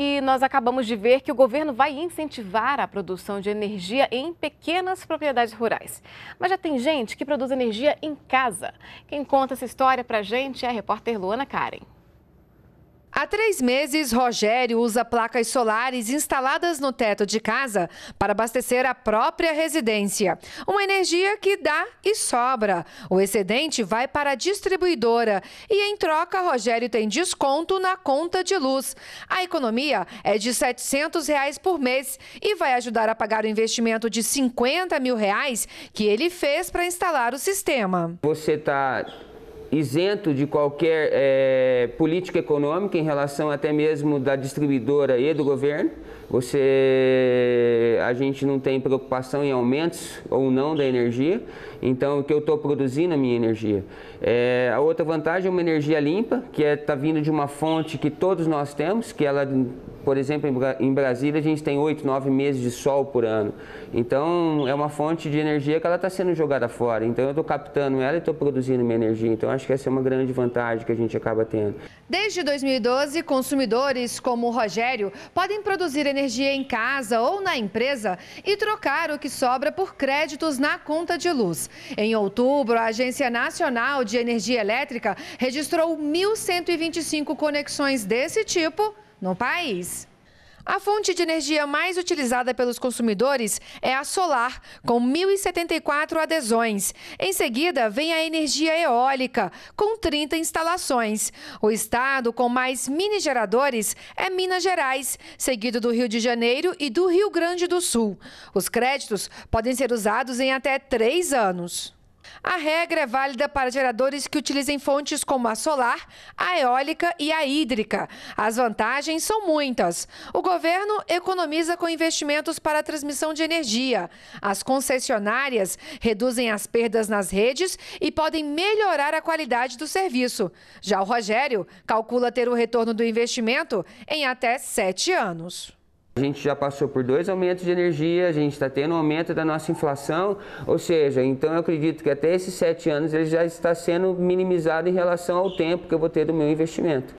E nós acabamos de ver que o governo vai incentivar a produção de energia em pequenas propriedades rurais. Mas já tem gente que produz energia em casa. Quem conta essa história pra gente é a repórter Luana Karen. Há três meses, Rogério usa placas solares instaladas no teto de casa para abastecer a própria residência. Uma energia que dá e sobra. O excedente vai para a distribuidora e, em troca, Rogério tem desconto na conta de luz. A economia é de R$ 700 reais por mês e vai ajudar a pagar o investimento de 50 mil reais que ele fez para instalar o sistema. Você está isento de qualquer é, política econômica em relação até mesmo da distribuidora e do governo. Você, a gente não tem preocupação em aumentos ou não da energia. Então, o que eu estou produzindo a é minha energia. É, a outra vantagem é uma energia limpa, que está é, tá vindo de uma fonte que todos nós temos, que ela por exemplo, em Brasília a gente tem oito, nove meses de sol por ano. Então é uma fonte de energia que ela está sendo jogada fora. Então eu estou captando ela e estou produzindo minha energia. Então acho que essa é uma grande vantagem que a gente acaba tendo. Desde 2012, consumidores como o Rogério podem produzir energia em casa ou na empresa e trocar o que sobra por créditos na conta de luz. Em outubro, a Agência Nacional de Energia Elétrica registrou 1.125 conexões desse tipo no país. A fonte de energia mais utilizada pelos consumidores é a solar, com 1.074 adesões. Em seguida, vem a energia eólica, com 30 instalações. O estado com mais mini geradores é Minas Gerais, seguido do Rio de Janeiro e do Rio Grande do Sul. Os créditos podem ser usados em até três anos. A regra é válida para geradores que utilizem fontes como a solar, a eólica e a hídrica. As vantagens são muitas. O governo economiza com investimentos para a transmissão de energia. As concessionárias reduzem as perdas nas redes e podem melhorar a qualidade do serviço. Já o Rogério calcula ter o retorno do investimento em até sete anos. A gente já passou por dois aumentos de energia, a gente está tendo um aumento da nossa inflação, ou seja, então eu acredito que até esses sete anos ele já está sendo minimizado em relação ao tempo que eu vou ter do meu investimento.